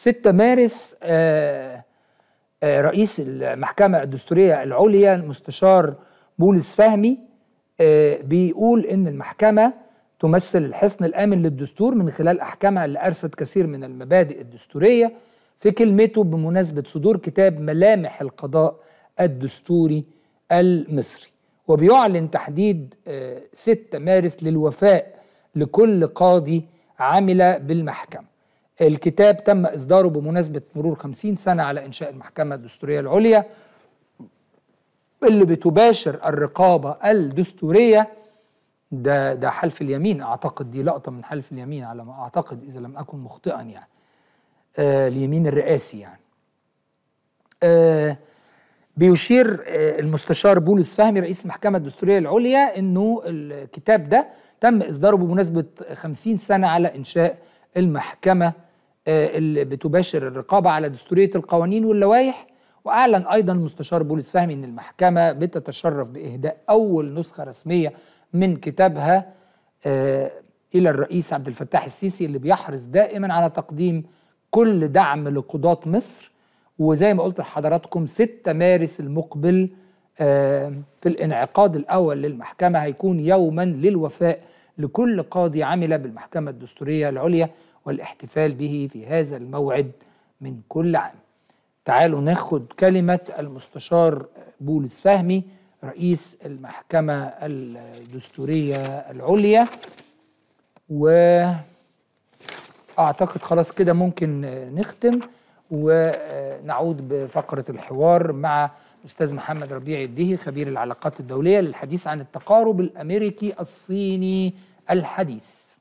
6 مارس آه، آه، رئيس المحكمة الدستورية العليا المستشار بولس فهمي آه، بيقول إن المحكمة تمثل الحصن الآمن للدستور من خلال أحكامها اللي أرست كثير من المبادئ الدستورية في كلمته بمناسبة صدور كتاب ملامح القضاء الدستوري المصري وبيعلن تحديد 6 مارس للوفاء لكل قاضي عمل بالمحكمة الكتاب تم إصداره بمناسبة مرور 50 سنة على إنشاء المحكمة الدستورية العليا اللي بتباشر الرقابة الدستورية ده ده حلف اليمين أعتقد دي لقطة من حلف اليمين على ما أعتقد إذا لم أكن مخطئا يعني آه اليمين الرئاسي يعني آه بيشير آه، المستشار بولس فهمي رئيس المحكمة الدستورية العليا أنه الكتاب ده تم إصداره بمناسبة 50 سنة على إنشاء المحكمة آه، اللي بتباشر الرقابة على دستورية القوانين واللوائح وأعلن أيضا المستشار بولس فهمي أن المحكمة بتتشرف بإهداء أول نسخة رسمية من كتابها آه، إلى الرئيس عبد الفتاح السيسي اللي بيحرص دائما على تقديم كل دعم لقضاة مصر وزي ما قلت لحضراتكم 6 مارس المقبل آه، في الانعقاد الأول للمحكمة هيكون يوما للوفاء لكل قاضي عمل بالمحكمة الدستورية العليا والاحتفال به في هذا الموعد من كل عام تعالوا ناخد كلمة المستشار بولس فهمي رئيس المحكمة الدستورية العليا وأعتقد خلاص كده ممكن نختم ونعود بفقرة الحوار مع الأستاذ محمد ربيع الدهي خبير العلاقات الدولية للحديث عن التقارب الأمريكي الصيني الحديث